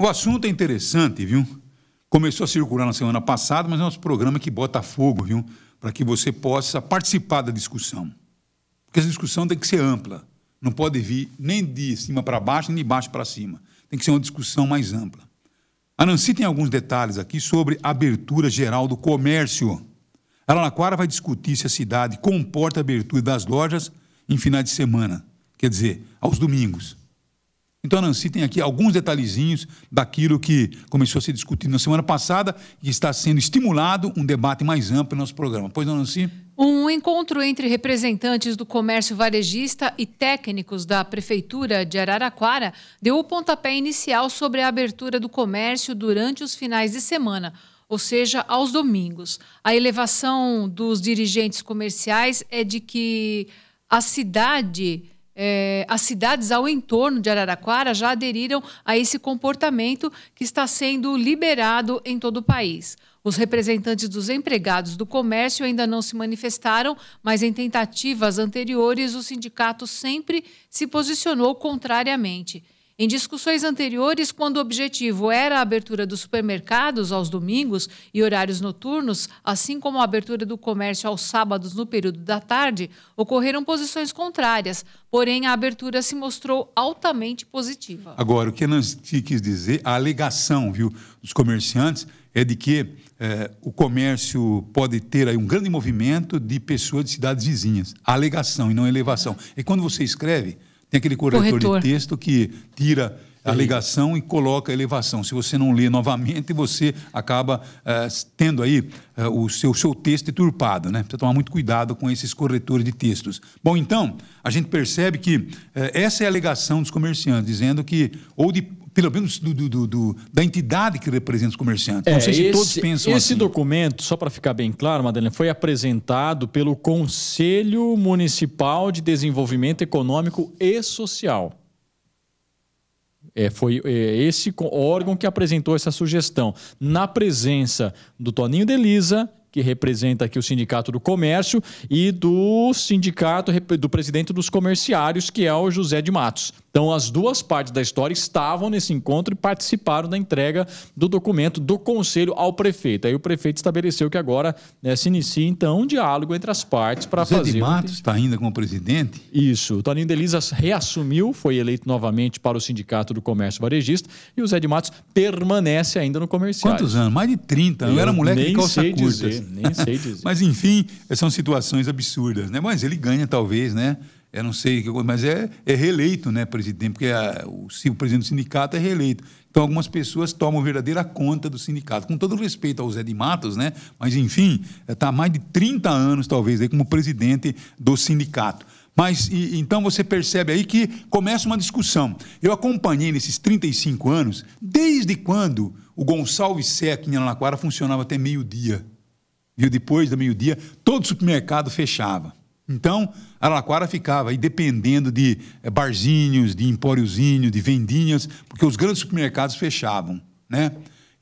O assunto é interessante, viu? Começou a circular na semana passada, mas é nosso programa que bota fogo, viu? Para que você possa participar da discussão. Porque essa discussão tem que ser ampla. Não pode vir nem de cima para baixo, nem de baixo para cima. Tem que ser uma discussão mais ampla. A Nancy tem alguns detalhes aqui sobre a abertura geral do comércio. A quarta vai discutir se a cidade comporta a abertura das lojas em finais de semana, quer dizer, aos domingos. Então, a Nancy tem aqui alguns detalhezinhos daquilo que começou a ser discutido na semana passada e está sendo estimulado um debate mais amplo no nosso programa. Pois não, Nancy? Um encontro entre representantes do comércio varejista e técnicos da Prefeitura de Araraquara deu o pontapé inicial sobre a abertura do comércio durante os finais de semana, ou seja, aos domingos. A elevação dos dirigentes comerciais é de que a cidade é, as cidades ao entorno de Araraquara já aderiram a esse comportamento que está sendo liberado em todo o país. Os representantes dos empregados do comércio ainda não se manifestaram, mas em tentativas anteriores o sindicato sempre se posicionou contrariamente. Em discussões anteriores, quando o objetivo era a abertura dos supermercados aos domingos e horários noturnos, assim como a abertura do comércio aos sábados no período da tarde, ocorreram posições contrárias, porém a abertura se mostrou altamente positiva. Agora, o que Nancy quis dizer, a alegação viu, dos comerciantes é de que é, o comércio pode ter aí um grande movimento de pessoas de cidades vizinhas. A alegação e não a elevação. E quando você escreve, tem aquele corretor, corretor. de texto que tira a ligação e coloca a elevação. Se você não lê novamente, você acaba eh, tendo aí eh, o seu, seu texto turpado, né? Precisa tomar muito cuidado com esses corretores de textos. Bom, então, a gente percebe que eh, essa é a alegação dos comerciantes, dizendo que ou de pelo menos do, do, do, da entidade que representa os comerciantes. É, Não sei se esse, todos pensam esse assim. Esse documento, só para ficar bem claro, Madalena, foi apresentado pelo Conselho Municipal de Desenvolvimento Econômico e Social. É, foi é, esse órgão que apresentou essa sugestão, na presença do Toninho Delisa, que representa aqui o Sindicato do Comércio, e do sindicato do presidente dos comerciários, que é o José de Matos. Então, as duas partes da história estavam nesse encontro e participaram da entrega do documento do conselho ao prefeito. Aí o prefeito estabeleceu que agora né, se inicia, então, um diálogo entre as partes para fazer. De Matos está ainda como presidente? Isso. O Toninho Delisas reassumiu, foi eleito novamente para o Sindicato do Comércio Varejista e o Zé de Matos permanece ainda no comercial. Quantos anos? Mais de 30 anos. Eu, Eu era moleque de calça sei curta. Dizer, assim. nem sei dizer. Mas, enfim, são situações absurdas, né? Mas ele ganha, talvez, né? eu não sei, mas é, é reeleito, né, presidente? Porque a, o, o, presidente do sindicato é reeleito. Então, algumas pessoas tomam verdadeira conta do sindicato. Com todo respeito ao Zé de Matos, né? Mas, enfim, está eh, há mais de 30 anos, talvez, aí, como presidente do sindicato. Mas, e, então, você percebe aí que começa uma discussão. Eu acompanhei nesses 35 anos, desde quando o Gonçalves Seco em Anaquara funcionava até meio-dia. Viu? Depois do meio-dia, todo supermercado fechava. Então, Araraquara ficava aí dependendo de eh, barzinhos, de empóriozinhos, de vendinhas, porque os grandes supermercados fechavam, né?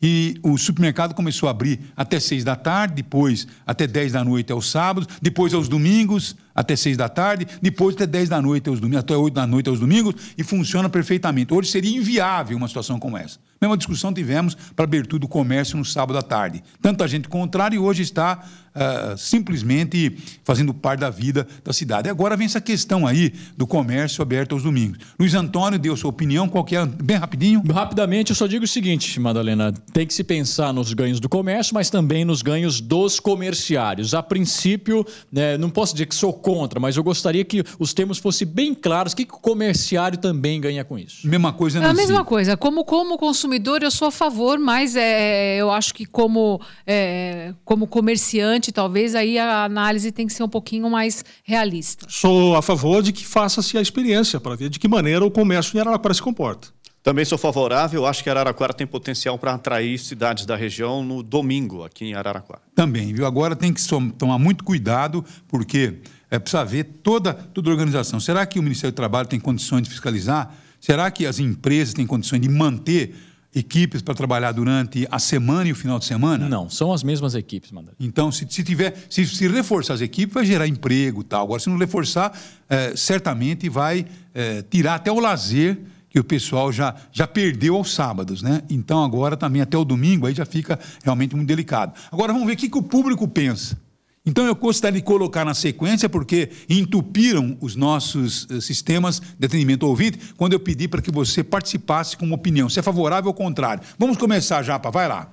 E o supermercado começou a abrir até seis da tarde, depois até dez da noite aos sábados, depois aos domingos, até seis da tarde, depois até dez da noite aos domingos, até oito da noite aos domingos, e funciona perfeitamente. Hoje seria inviável uma situação como essa. Mesma discussão tivemos para a abertura do comércio no sábado à tarde. Tanta gente contrária e hoje está uh, simplesmente fazendo parte da vida da cidade. Agora vem essa questão aí do comércio aberto aos domingos. Luiz Antônio deu sua opinião, qualquer é? bem rapidinho. Rapidamente, eu só digo o seguinte, Madalena, tem que se pensar nos ganhos do comércio, mas também nos ganhos dos comerciários. A princípio, né, não posso dizer que sou contra, mas eu gostaria que os termos fossem bem claros, que o comerciário também ganha com isso. Mesma coisa, Nancy. É a mesma coisa. Como, como consumidor, eu sou a favor, mas é, eu acho que como, é, como comerciante, talvez aí a análise tem que ser um pouquinho mais realista. Sou a favor de que faça-se a experiência para ver de que maneira o comércio em Araraquara se comporta. Também sou favorável, acho que Araraquara tem potencial para atrair cidades da região no domingo aqui em Araraquara. Também, viu? Agora tem que tomar muito cuidado, porque é, precisa ver toda, toda a organização. Será que o Ministério do Trabalho tem condições de fiscalizar? Será que as empresas têm condições de manter equipes para trabalhar durante a semana e o final de semana? Não, são as mesmas equipes, Mandarim. Então, se, se tiver, se, se, reforçar as equipes, vai gerar emprego e tal. Agora, se não reforçar, é, certamente vai é, tirar até o lazer que o pessoal já, já perdeu aos sábados, né? Então, agora também até o domingo aí já fica realmente muito delicado. Agora, vamos ver o que, que o público pensa. Então eu gostaria de colocar na sequência, porque entupiram os nossos eh, sistemas de atendimento ao ouvinte, quando eu pedi para que você participasse com uma opinião, se é favorável ou contrário. Vamos começar, Japa, vai lá.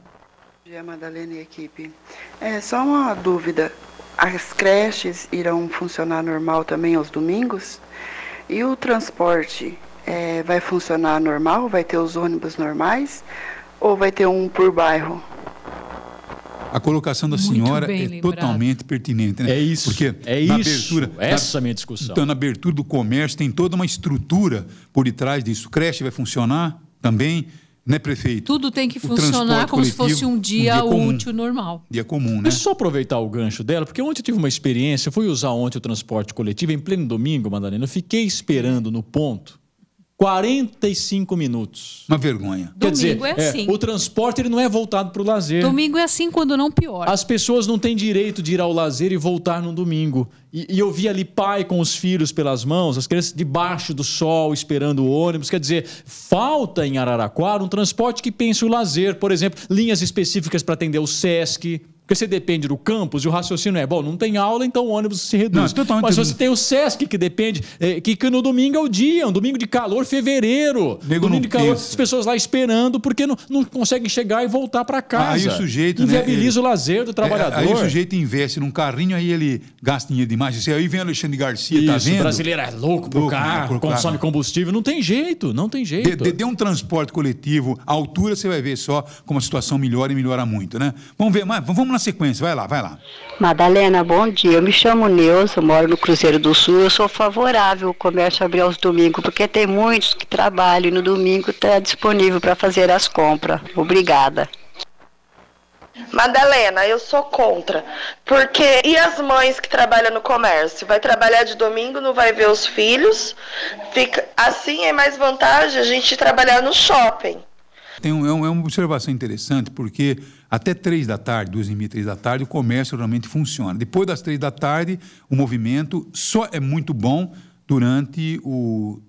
Bom dia, Madalena e equipe. É só uma dúvida. As creches irão funcionar normal também aos domingos? E o transporte é, vai funcionar normal? Vai ter os ônibus normais? Ou vai ter um por bairro? A colocação da Muito senhora é lembrado. totalmente pertinente. Né? É isso. Porque é isso. Abertura, essa na, é a minha discussão. Então, na abertura do comércio, tem toda uma estrutura por detrás disso. Creche vai funcionar também, né, prefeito? Tudo tem que o funcionar como se fosse um dia, um dia útil normal. Dia comum, né? Deixa eu só aproveitar o gancho dela, porque ontem eu tive uma experiência, fui usar ontem o transporte coletivo em pleno domingo, Madalena. Eu fiquei esperando no ponto 45 minutos. Uma vergonha. Quer Domingo dizer, é, é assim. É, o transporte ele não é voltado para o lazer. Domingo é assim, quando não pior. As pessoas não têm direito de ir ao lazer e voltar no domingo. E, e eu vi ali pai com os filhos pelas mãos, as crianças debaixo do sol esperando o ônibus. Quer dizer, falta em Araraquara um transporte que pense o lazer. Por exemplo, linhas específicas para atender o SESC porque você depende do campus e o raciocínio é, bom, não tem aula, então o ônibus se reduz. Não, Mas você tem o SESC que depende, é, que, que, no domingo é o dia, um domingo de calor, fevereiro. Nego domingo de calor, pensa. as pessoas lá esperando porque não, não conseguem chegar e voltar para casa. Aí o sujeito, né, Inviabiliza né, o lazer do é, trabalhador. Aí o sujeito investe num carrinho, aí ele gasta dinheiro demais. Assim, aí vem Alexandre Garcia, tá Isso, tá vendo? O brasileiro é louco pro louco, carro, né, consome carro. combustível. Não tem jeito, não tem jeito. Dê, dê, um transporte coletivo, a altura você vai ver só como a situação melhora e melhora muito, né? Vamos ver mais, vamos na sequência, vai lá, vai lá. Madalena, bom dia. Eu me chamo Neuza, moro no Cruzeiro do Sul. Eu sou favorável ao comércio abrir aos domingos, porque tem muitos que trabalham e no domingo está disponível para fazer as compras. Obrigada. Madalena, eu sou contra. Porque e as mães que trabalham no comércio? Vai trabalhar de domingo, não vai ver os filhos? Fica assim é mais vantagem a gente trabalhar no shopping. Tem um, é, é uma observação interessante, porque até três da tarde, duas e meia, três da tarde, o comércio realmente funciona. Depois das três da tarde, o movimento só é muito bom durante o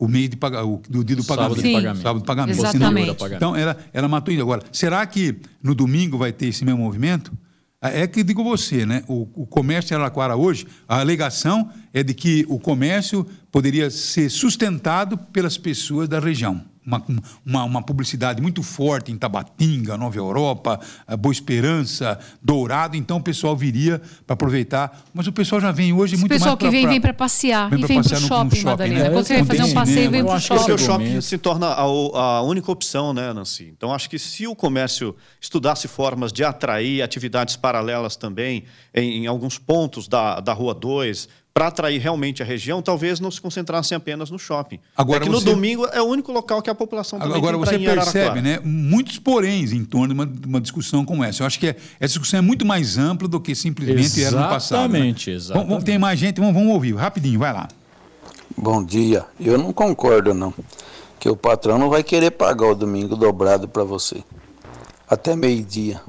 o meio de pagar o, o dia do sábado de pagamento. sábado de pagamento. Então, Exatamente. Então ela ela matou isso agora. Será que no domingo vai ter esse mesmo movimento? É, é que digo você, né? O, o comércio de Araraquara hoje, a alegação é de que o comércio poderia ser sustentado pelas pessoas da região uma, uma, uma, publicidade muito forte em Tabatinga, Nova Europa, eh, Boa Esperança, Dourado, então o pessoal viria para aproveitar. Mas o pessoal já vem hoje Esse muito pessoal mais pessoal que vem, pra, vem para passear vem e vem para o shopping, shopping, Madalena. Né? Quando você vai fazer um passeio, vem para o shopping. o shopping se torna a, a única opção, né, Nancy? Então, acho que se o comércio estudasse formas de atrair atividades paralelas também em, em alguns pontos da, da Rua 2, para atrair realmente a região, talvez não se concentrassem apenas no shopping. Agora é que no domingo é o único local que a população também Agora você percebe, né, muitos poréns em torno de uma, de uma, discussão como essa. Eu acho que é, essa discussão é muito mais ampla do que simplesmente exatamente, era no passado. Exatamente, né? exatamente. Vamos, tem mais gente, vamos, vamos ouvir. Rapidinho, vai lá. Bom dia. Eu não concordo, não. Que o patrão não vai querer pagar o domingo dobrado para você. Até meio-dia.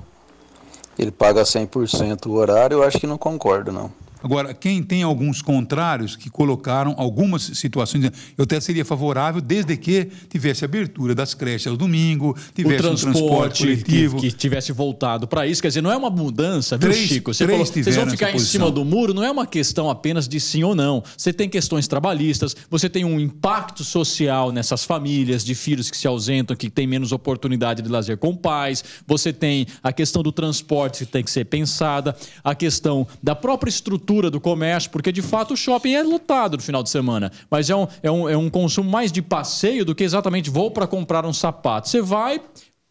Ele paga 100% o horário, eu acho que não concordo, não. Agora, quem tem alguns contrários que colocaram algumas situações, eu até seria favorável desde que tivesse abertura das creches ao domingo, tivesse o transporte, um transporte coletivo. Que, que tivesse voltado para isso. Quer dizer, não é uma mudança, viu, Chico? Você três falou, vocês vão ficar em cima do muro, não é uma questão apenas de sim ou não. Você tem questões trabalhistas, você tem um impacto social nessas famílias de filhos que se ausentam, que têm menos oportunidade de lazer com pais, você tem a questão do transporte que tem que ser pensada, a questão da própria estrutura do comércio, porque de fato o shopping é lotado no final de semana, mas é um, é um, é um consumo mais de passeio do que exatamente vou para comprar um sapato. Você vai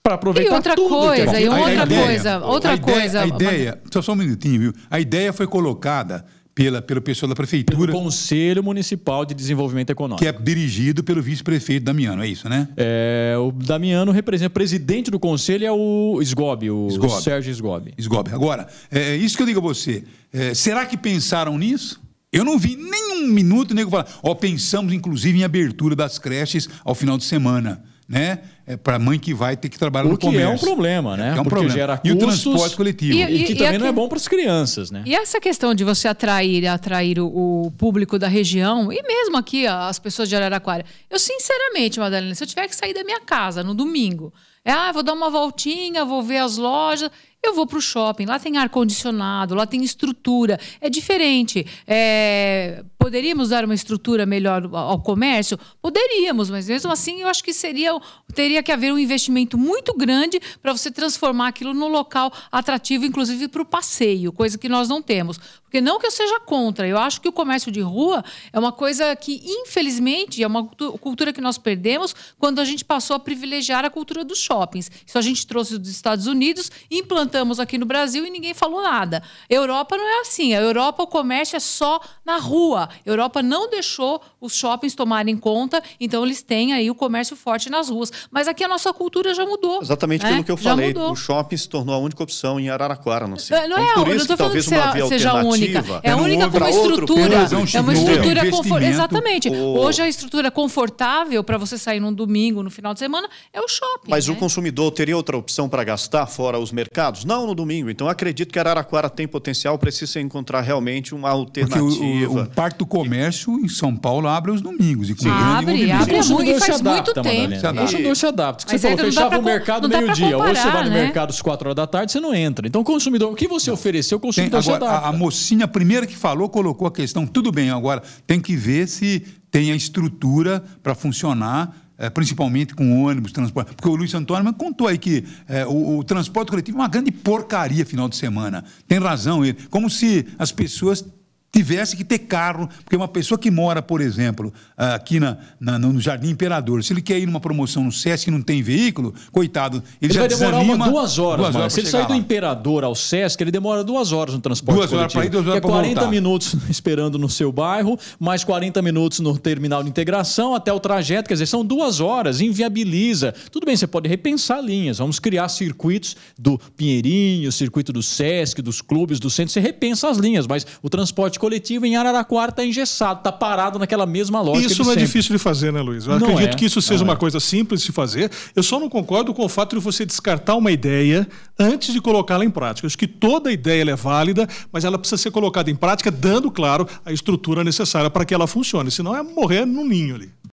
para aproveitar e outra tudo coisa, e outra a, a ideia, coisa, outra a coisa. A ideia, só, só um minutinho, viu? A ideia foi colocada pela, pelo pessoal da prefeitura. Pelo Conselho Municipal de Desenvolvimento Econômico. Que é dirigido pelo vice-prefeito Damiano, é isso, né? É, o Damiano representa, o presidente do conselho é o Esgobe, o Sérgio Sgob. Sgob. Agora, é, é isso que eu digo a você. É, será que pensaram nisso? Eu não vi nenhum minuto nego falar. Ó, oh, pensamos inclusive em abertura das creches ao final de semana né? É para a mãe que vai ter que trabalhar o no comércio. O que é um problema, né? É um Porque problema. gera custos. E o transporte coletivo. E, e, e que e também aqui... não é bom para as crianças, né? E essa questão de você atrair atrair o, o, público da região, e mesmo aqui as pessoas de Araraquara. Eu, sinceramente, Madalena, se eu tiver que sair da minha casa no domingo, é, ah, vou dar uma voltinha, vou ver as lojas, eu vou para o shopping. Lá tem ar-condicionado, lá tem estrutura. É diferente. É Poderíamos dar uma estrutura melhor ao comércio? Poderíamos, mas mesmo assim eu acho que seria teria que haver um investimento muito grande para você transformar aquilo num local atrativo, inclusive para o passeio, coisa que nós não temos. Porque não que eu seja contra, eu acho que o comércio de rua é uma coisa que, infelizmente, é uma cultura que nós perdemos quando a gente passou a privilegiar a cultura dos shoppings. Isso a gente trouxe dos Estados Unidos, implantamos aqui no Brasil e ninguém falou nada. Europa não é assim. A Europa, o comércio é só na rua, Europa não deixou os shoppings tomarem conta, então eles têm aí o comércio forte nas ruas. Mas aqui a nossa cultura já mudou. Exatamente né? pelo que eu falei. O shopping se tornou a única opção em Araraquara, não sei. É, não então, é, por isso que talvez que uma via seja única. É única como estrutura. É uma estrutura confortável. Exatamente. O... Hoje a estrutura confortável para você sair num domingo, no final de semana, é o shopping. Mas né? o consumidor teria outra opção para gastar fora os mercados? Não no domingo. Então acredito que Araraquara tem potencial, precisa encontrar realmente uma alternativa. Porque o, o, o comércio em São Paulo abre aos domingos. E com Sim, abre, abre muito e faz muito tempo. Hoje O consumidor se adapta. Você é falou, fechava o mercado meio-dia. Hoje você vai no né? mercado às quatro horas da tarde, você não entra. Então, o consumidor, o que você ofereceu, o consumidor tem, agora, se adapta. A, a mocinha, a primeira que falou, colocou a questão, tudo bem, agora tem que ver se tem a estrutura para funcionar é, principalmente com ônibus, transporte. Porque o Luiz Antônio contou aí que é, o, o, transporte coletivo é uma grande porcaria final de semana. Tem razão ele. Como se as pessoas tivesse que ter carro, porque uma pessoa que mora, por exemplo, aqui na, na no Jardim Imperador, se ele quer ir numa promoção no SESC e não tem veículo, coitado, ele, ele já vai demorar uma, duas horas. Duas horas se ele sair lá. do Imperador ao SESC, ele demora duas horas no transporte duas coletivo. Horas para ir, duas horas é 40 voltar. minutos esperando no seu bairro, mais 40 minutos no terminal de integração até o trajeto, quer dizer, são duas horas, inviabiliza. Tudo bem, você pode repensar linhas, vamos criar circuitos do Pinheirinho, circuito do SESC, dos clubes, do centro, você repensa as linhas, mas o transporte transporte coletivo em Araraquara está engessado, está parado naquela mesma loja. Isso não é difícil de fazer, né, Luiz? Eu não acredito é, que isso seja uma é. coisa simples de fazer. Eu só não concordo com o fato de você descartar uma ideia antes de colocá-la em prática. Eu acho que toda ideia é válida, mas ela precisa ser colocada em prática, dando, claro, a estrutura necessária para que ela funcione. Senão é morrer no ninho ali.